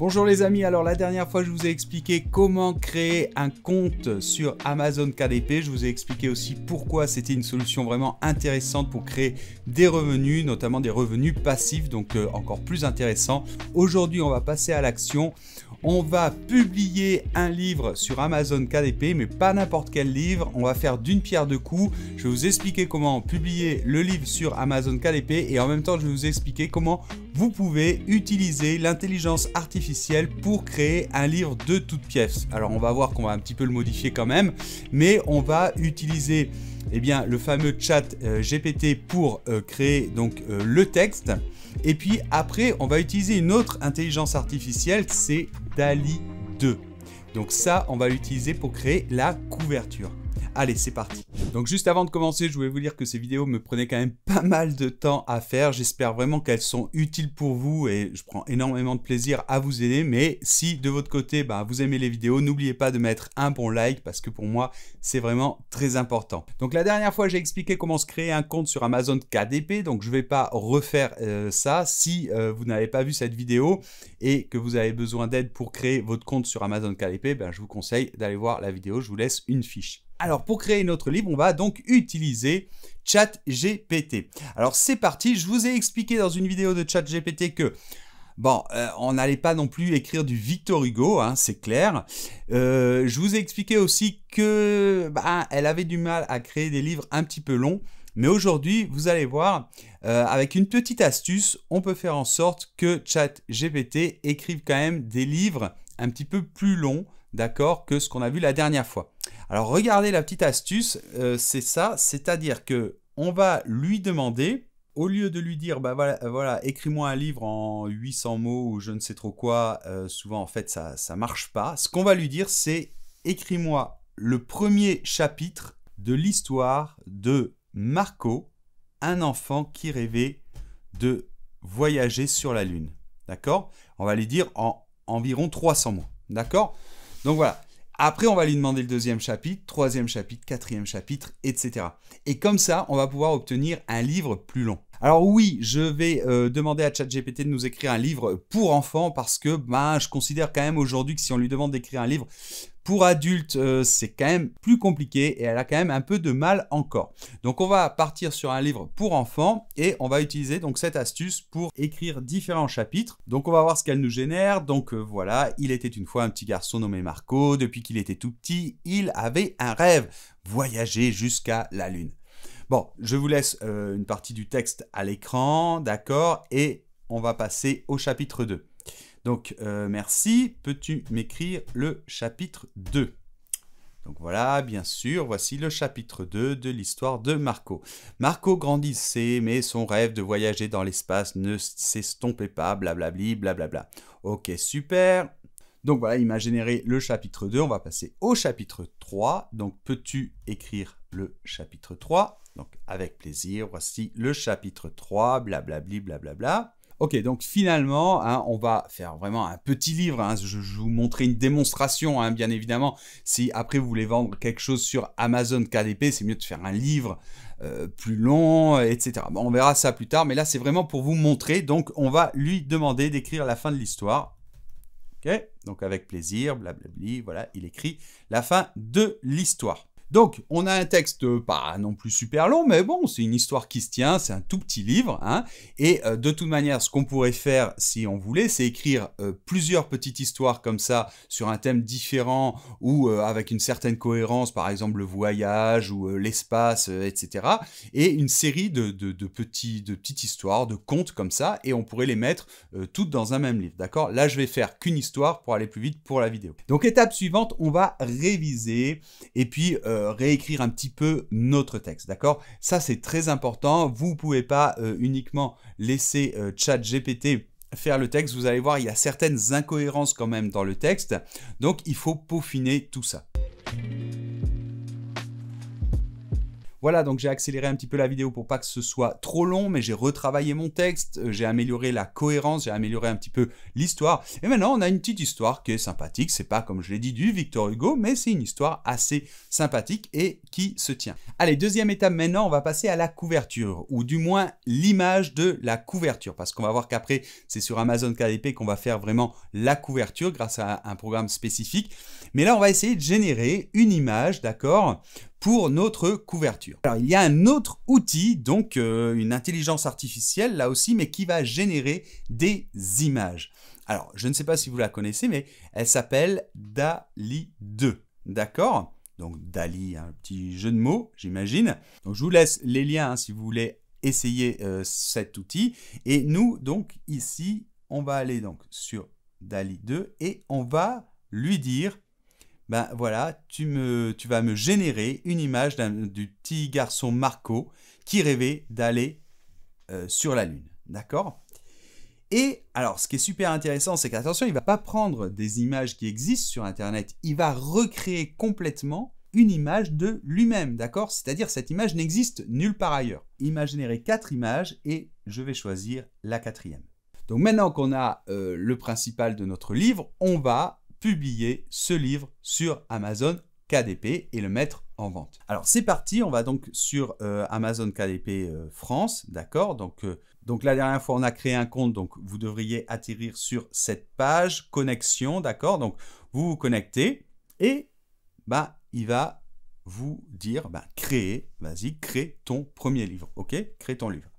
Bonjour les amis, alors la dernière fois je vous ai expliqué comment créer un compte sur Amazon KDP, je vous ai expliqué aussi pourquoi c'était une solution vraiment intéressante pour créer des revenus, notamment des revenus passifs, donc euh, encore plus intéressant. Aujourd'hui on va passer à l'action, on va publier un livre sur Amazon KDP, mais pas n'importe quel livre. On va faire d'une pierre deux coups. Je vais vous expliquer comment publier le livre sur Amazon KDP et en même temps, je vais vous expliquer comment vous pouvez utiliser l'intelligence artificielle pour créer un livre de toutes pièces. Alors, on va voir qu'on va un petit peu le modifier quand même, mais on va utiliser eh bien, le fameux chat euh, GPT pour euh, créer donc euh, le texte. Et puis après, on va utiliser une autre intelligence artificielle, c'est DALI 2. Donc ça, on va l'utiliser pour créer la couverture. Allez, c'est parti. Donc juste avant de commencer, je voulais vous dire que ces vidéos me prenaient quand même pas mal de temps à faire. J'espère vraiment qu'elles sont utiles pour vous et je prends énormément de plaisir à vous aider. Mais si de votre côté, bah, vous aimez les vidéos, n'oubliez pas de mettre un bon like parce que pour moi, c'est vraiment très important. Donc la dernière fois, j'ai expliqué comment se créer un compte sur Amazon KDP. Donc je ne vais pas refaire euh, ça. Si euh, vous n'avez pas vu cette vidéo et que vous avez besoin d'aide pour créer votre compte sur Amazon KDP, ben, je vous conseille d'aller voir la vidéo. Je vous laisse une fiche. Alors pour créer notre livre, on va donc utiliser ChatGPT. Alors c'est parti, je vous ai expliqué dans une vidéo de ChatGPT que Bon, euh, on n'allait pas non plus écrire du Victor Hugo, hein, c'est clair. Euh, je vous ai expliqué aussi que bah, elle avait du mal à créer des livres un petit peu longs. Mais aujourd'hui, vous allez voir, euh, avec une petite astuce, on peut faire en sorte que ChatGPT écrive quand même des livres un petit peu plus longs d'accord, que ce qu'on a vu la dernière fois. Alors regardez la petite astuce, euh, c'est ça, c'est-à-dire que on va lui demander, au lieu de lui dire, bah voilà, voilà écris-moi un livre en 800 mots ou je ne sais trop quoi, euh, souvent en fait ça ne marche pas, ce qu'on va lui dire c'est, écris-moi le premier chapitre de l'histoire de Marco, un enfant qui rêvait de voyager sur la Lune. D'accord On va lui dire en environ 300 mots. D'accord donc voilà. Après, on va lui demander le deuxième chapitre, troisième chapitre, quatrième chapitre, etc. Et comme ça, on va pouvoir obtenir un livre plus long. Alors oui, je vais euh, demander à ChatGPT de nous écrire un livre pour enfants parce que ben, je considère quand même aujourd'hui que si on lui demande d'écrire un livre pour adultes, euh, c'est quand même plus compliqué et elle a quand même un peu de mal encore. Donc on va partir sur un livre pour enfants et on va utiliser donc cette astuce pour écrire différents chapitres. Donc on va voir ce qu'elle nous génère. Donc euh, voilà, il était une fois un petit garçon nommé Marco. Depuis qu'il était tout petit, il avait un rêve, voyager jusqu'à la Lune. Bon, je vous laisse euh, une partie du texte à l'écran, d'accord Et on va passer au chapitre 2. Donc, euh, merci. Peux-tu m'écrire le chapitre 2 donc voilà, bien sûr, voici le chapitre 2 de l'histoire de Marco. Marco grandissait, mais son rêve de voyager dans l'espace ne s'estompait pas, blablabli, blablabla. Ok, super. Donc voilà, il m'a généré le chapitre 2, on va passer au chapitre 3. Donc peux-tu écrire le chapitre 3. Donc avec plaisir, voici le chapitre 3, blablabli, blablabla. Ok, donc finalement, hein, on va faire vraiment un petit livre. Hein. Je, vous montrer une démonstration, hein, bien évidemment. Si après vous voulez vendre quelque chose sur Amazon KDP, c'est mieux de faire un livre euh, plus long, etc. Bon, on verra ça plus tard, mais là c'est vraiment pour vous montrer. Donc on va lui demander d'écrire la fin de l'histoire. Ok, donc avec plaisir, blablabli, voilà, il écrit la fin de l'histoire. Donc, on a un texte euh, pas non plus super long, mais bon, c'est une histoire qui se tient, c'est un tout petit livre. Hein, et euh, de toute manière, ce qu'on pourrait faire si on voulait, c'est écrire euh, plusieurs petites histoires comme ça sur un thème différent ou avec une certaine cohérence, par exemple le voyage ou l'espace, etc. Et une série de, petits, de petites histoires, de contes comme ça, et on pourrait les mettre toutes dans un même livre. D'accord Là, je vais faire qu'une histoire pour aller plus vite pour la vidéo. Donc, étape suivante, on va réviser et puis... Euh, réécrire un petit peu notre texte, d'accord Ça, c'est très important. Vous pouvez pas euh, uniquement laisser euh, chat gpt faire le texte. Vous allez voir, il y a certaines incohérences quand même dans le texte. Donc, il faut peaufiner tout ça. Voilà, donc j'ai accéléré un petit peu la vidéo pour pas que ce soit trop long, mais j'ai retravaillé mon texte, euh, j'ai amélioré la cohérence, j'ai amélioré un petit peu l'histoire. Et maintenant, on a une petite histoire qui est sympathique. C'est pas, comme je l'ai dit, du Victor Hugo, mais c'est une histoire assez sympathique et qui se tient. Allez, deuxième étape maintenant, on va passer à la couverture, ou du moins l'image de la couverture, parce qu'on va voir qu'après, c'est sur Amazon KDP qu'on va faire vraiment la couverture grâce à un programme spécifique. Mais là, on va essayer de générer une image, d'accord, notre couverture. Alors il y a un autre outil, donc euh, une intelligence artificielle là aussi, mais qui va générer des images. Alors je ne sais pas si vous la connaissez, mais elle s'appelle DALI 2, d'accord Donc DALI, un petit jeu de mots, j'imagine. Donc je vous laisse les liens hein, si vous voulez essayer euh, cet outil. Et nous, donc ici, on va aller donc sur DALI 2 et on va lui dire ben voilà, tu, me, tu vas me générer une image du petit garçon Marco qui rêvait d'aller euh, sur la Lune. D'accord Et alors, ce qui est super intéressant, c'est qu'attention, il ne va pas prendre des images qui existent sur Internet, il va recréer complètement une image de lui-même, d'accord C'est-à-dire cette image n'existe nulle part ailleurs. Il m'a généré quatre images et je vais choisir la quatrième. Donc maintenant qu'on a euh, le principal de notre livre, on va publier ce livre sur Amazon KDP et le mettre en vente. Alors c'est parti, on va donc sur euh, Amazon KDP euh, France, d'accord donc, euh, donc la dernière fois on a créé un compte, donc vous devriez atterrir sur cette page connexion, d'accord Donc vous vous connectez et bah, il va vous dire, bah, créer, vas-y, crée ton premier livre, ok Crée ton livre.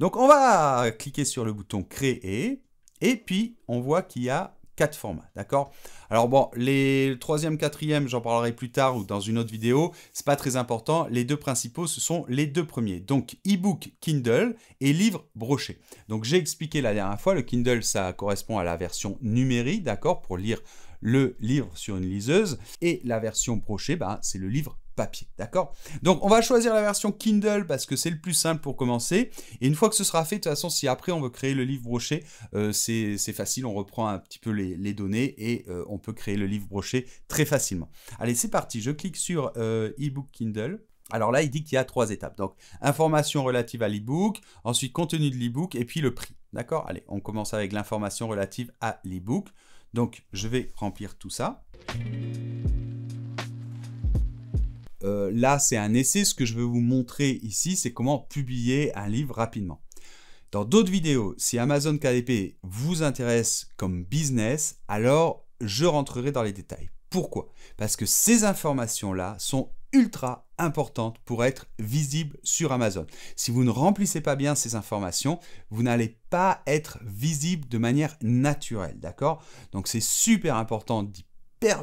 Donc on va cliquer sur le bouton créer et puis on voit qu'il y a quatre formats, d'accord Alors bon, les troisième, quatrième, j'en parlerai plus tard ou dans une autre vidéo, c'est pas très important. Les deux principaux, ce sont les deux premiers. Donc e-book Kindle et livre broché. Donc j'ai expliqué la dernière fois, le Kindle, ça correspond à la version numérique, d'accord Pour lire le livre sur une liseuse. Et la version broché, bah, c'est le livre papier, d'accord Donc on va choisir la version Kindle parce que c'est le plus simple pour commencer. Et une fois que ce sera fait, de toute façon, si après on veut créer le livre broché, euh, c'est facile, on reprend un petit peu les, données et euh, on peut créer le livre broché très facilement. Allez, c'est parti, je clique sur euh, ebook Kindle. Alors là, il dit qu'il y a trois étapes. Donc, information relative à l'ebook ensuite contenu de l'ebook et puis le prix. D'accord Allez, on commence avec l'information relative à l'ebook Donc, je vais remplir tout ça. Euh, là, c'est un essai. Ce que je veux vous montrer ici, c'est comment publier un livre rapidement. Dans d'autres vidéos, si Amazon KDP vous intéresse comme business, alors je rentrerai dans les détails. Pourquoi Parce que ces informations-là sont ultra importantes pour être visibles sur Amazon. Si vous ne remplissez pas bien ces informations, vous n'allez pas être visible de manière naturelle, d'accord Donc c'est super important d'y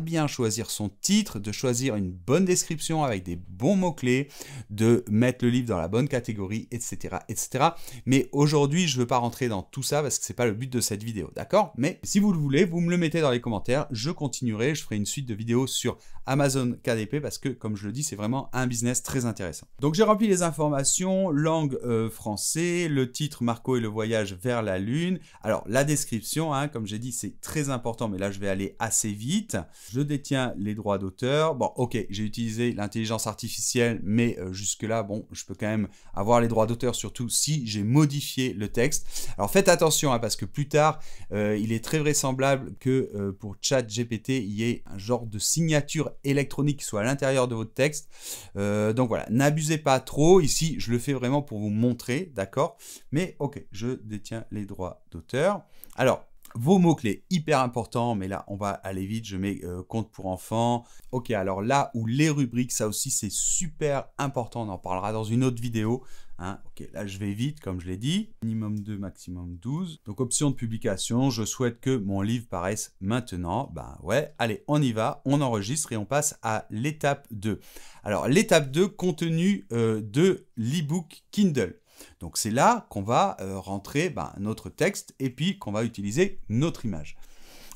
bien choisir son titre, de choisir une bonne description avec des bons mots-clés, de mettre le livre dans la bonne catégorie, etc. etc. Mais aujourd'hui, je ne veux pas rentrer dans tout ça parce que ce n'est pas le but de cette vidéo, d'accord Mais si vous le voulez, vous me le mettez dans les commentaires, je continuerai, je ferai une suite de vidéos sur Amazon KDP parce que, comme je le dis, c'est vraiment un business très intéressant. Donc j'ai rempli les informations, langue française, euh, français, le titre Marco et le voyage vers la Lune. Alors la description, hein, comme j'ai dit, c'est très important, mais là je vais aller assez vite je détiens les droits d'auteur. Bon, ok, j'ai utilisé l'intelligence artificielle, mais euh, jusque-là, bon, je peux quand même avoir les droits d'auteur, surtout si j'ai modifié le texte. Alors faites attention, hein, parce que plus tard, euh, il est très vraisemblable que euh, pour ChatGPT, il y ait un genre de signature électronique qui soit à l'intérieur de votre texte. donc voilà, n'abusez pas trop. Ici, je le fais vraiment pour vous montrer, d'accord Mais ok, je détiens les droits d'auteur. Alors, vos mots-clés, hyper important, mais là, on va aller vite. Je mets euh, compte pour enfants. Ok, alors là où les rubriques, ça aussi, c'est super important. On en parlera dans une autre vidéo. Hein. ok, là je vais vite, comme je l'ai dit. Minimum 2, maximum 12. Donc option de publication, je souhaite que mon livre paraisse maintenant. Ben ouais, allez, on y va, on enregistre et on passe à l'étape 2. Alors l'étape 2, contenu de euh, de l'ebook Kindle. Donc c'est là qu'on va euh, rentrer ben, notre texte et puis qu'on va utiliser notre image.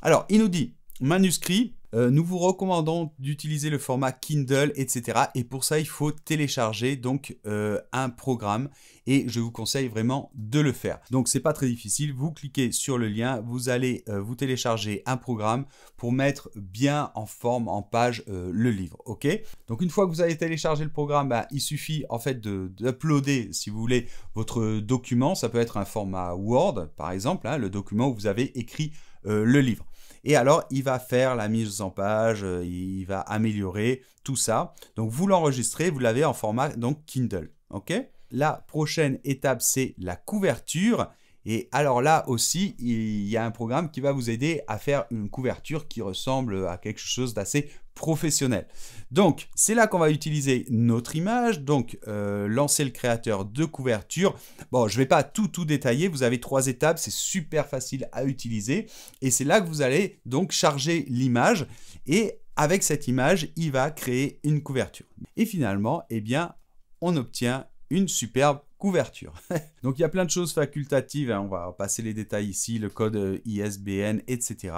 Alors, il nous dit manuscrit euh, nous vous recommandons d'utiliser le format Kindle, etc. Et pour ça, il faut télécharger donc euh, un programme et je vous conseille vraiment de le faire. Donc c'est pas très difficile. Vous cliquez sur le lien, vous allez euh, vous télécharger un programme pour mettre bien en forme, en page le livre. Ok Donc une fois que vous avez téléchargé le programme, bah, il suffit en fait d'uploader, si vous voulez, votre document. Ça peut être un format Word, par exemple, hein, le document où vous avez écrit le livre. Et alors, il va faire la mise page pages, euh, il va améliorer tout ça. Donc vous l'enregistrez, vous l'avez en format donc Kindle. OK La prochaine étape, c'est la couverture. Et alors là aussi, il y a un programme qui va vous aider à faire une couverture qui ressemble à quelque chose d'assez professionnel. Donc, c'est là qu'on va utiliser notre image. Donc, euh, lancer le créateur de couverture. Bon, je ne vais pas tout, tout détailler. Vous avez trois étapes. C'est super facile à utiliser. Et c'est là que vous allez donc charger l'image. Et avec cette image, il va créer une couverture. Et finalement, eh bien, on obtient une superbe couverture. donc, il y a plein de choses facultatives. Hein. On va passer les détails ici, le code euh, ISBN, etc.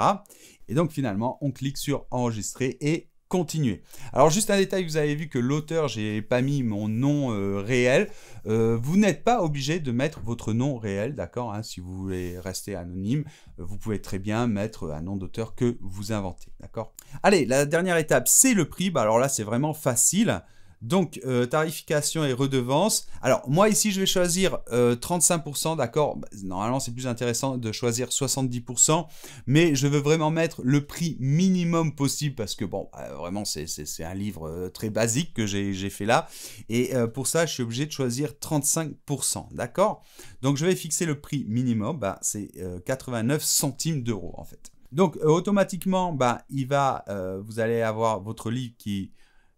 Et donc, finalement, on clique sur enregistrer et continuer. Alors juste un détail, vous avez vu que l'auteur, j'ai pas mis mon nom euh, réel. Euh, vous n'êtes pas obligé de mettre votre nom réel, d'accord hein, Si vous voulez rester anonyme, euh, vous pouvez très bien mettre un nom d'auteur que vous inventez, d'accord Allez, la dernière étape, c'est le prix. Bah, alors là, c'est vraiment facile. Donc, euh, tarification et redevance. Alors, moi ici, je vais choisir 35%, euh, d'accord bah, Normalement, c'est plus intéressant de choisir 70%, mais je veux vraiment mettre le prix minimum possible parce que, bon, bah, vraiment, c'est un livre euh, très basique que j'ai fait là. Et pour ça, je suis obligé de choisir 35%, d'accord Donc, je vais fixer le prix minimum, bah, c'est 89 centimes d'euros en fait. Donc, automatiquement, bah, il va, vous allez avoir votre livre qui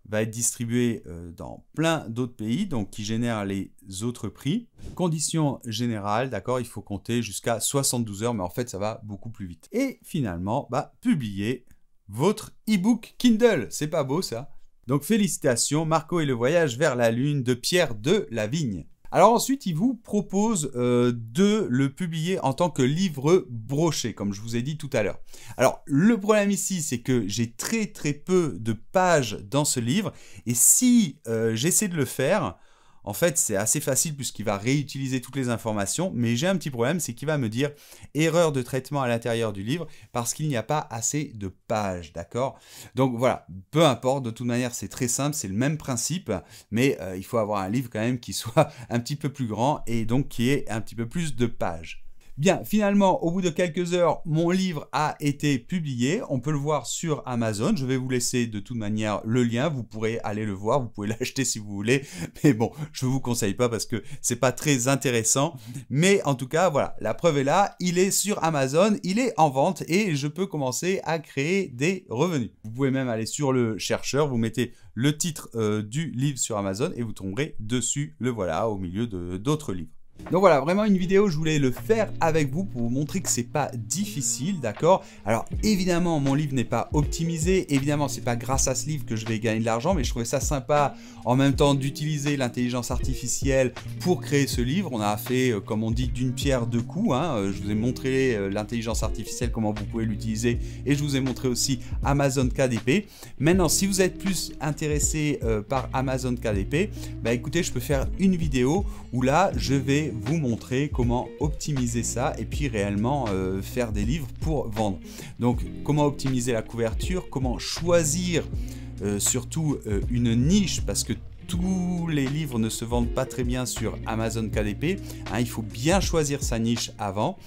va être distribué euh, dans plein d'autres pays, donc qui génère les autres prix. Condition générale, d'accord, il faut compter jusqu'à 72 heures, mais en fait, ça va beaucoup plus vite. Et finalement, bah, publier votre e-book Kindle. C'est pas beau, ça Donc, félicitations, Marco et le voyage vers la Lune de Pierre de Vigne. Alors ensuite, il vous propose euh, de le publier en tant que livre broché, comme je vous ai dit tout à l'heure. Alors le problème ici, c'est que j'ai très très peu de pages dans ce livre, et si euh, j'essaie de le faire, en fait, c'est assez facile puisqu'il va réutiliser toutes les informations, mais j'ai un petit problème, c'est qu'il va me dire erreur de traitement à l'intérieur du livre parce qu'il n'y a pas assez de pages, d'accord Donc voilà, peu importe, de toute manière, c'est très simple, c'est le même principe, mais euh, il faut avoir un livre quand même qui soit un petit peu plus grand et donc qui ait un petit peu plus de pages. Bien, finalement, au bout de quelques heures, mon livre a été publié. On peut le voir sur Amazon. Je vais vous laisser de toute manière le lien. Vous pourrez aller le voir. Vous pouvez l'acheter si vous voulez. Mais bon, je ne vous conseille pas parce que c'est pas très intéressant. Mais en tout cas, voilà, la preuve est là. Il est sur Amazon. Il est en vente et je peux commencer à créer des revenus. Vous pouvez même aller sur le chercheur. Vous mettez le titre euh, du livre sur Amazon et vous tomberez dessus. Le voilà au milieu d'autres livres. Donc voilà, vraiment une vidéo, je voulais le faire avec vous pour vous montrer que c'est pas difficile, d'accord Alors évidemment, mon livre n'est pas optimisé, évidemment, c'est pas grâce à ce livre que je vais gagner de l'argent, mais je trouvais ça sympa en même temps d'utiliser l'intelligence artificielle pour créer ce livre. On a fait, euh, comme on dit, d'une pierre deux coups. Hein. Euh, je vous ai montré euh, l'intelligence artificielle, comment vous pouvez l'utiliser, et je vous ai montré aussi Amazon KDP. Maintenant, si vous êtes plus intéressé par Amazon KDP, bah écoutez, je peux faire une vidéo où là, je vais vous montrer comment optimiser ça et puis réellement euh, faire des livres pour vendre. Donc comment optimiser la couverture, comment choisir euh, surtout euh, une niche parce que tous les livres ne se vendent pas très bien sur Amazon KDP. Hein, il faut bien choisir sa niche avant.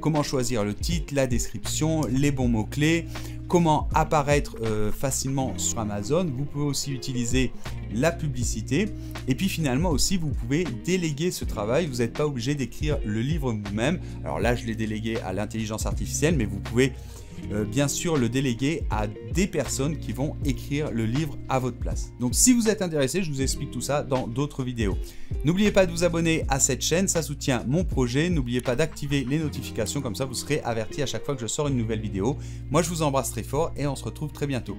comment choisir le titre, la description, les bons mots-clés, comment apparaître euh, facilement sur Amazon. Vous pouvez aussi utiliser la publicité. Et puis finalement aussi, vous pouvez déléguer ce travail. Vous n'êtes pas obligé d'écrire le livre vous-même. Alors là, je l'ai délégué à l'intelligence artificielle, mais vous pouvez euh, bien sûr le déléguer à des personnes qui vont écrire le livre à votre place. Donc si vous êtes intéressé, je vous explique tout ça dans d'autres vidéos. N'oubliez pas de vous abonner à cette chaîne, ça soutient mon projet. N'oubliez pas d'activer les notifications, comme ça vous serez averti à chaque fois que je sors une nouvelle vidéo. Moi je vous embrasse très fort et on se retrouve très bientôt.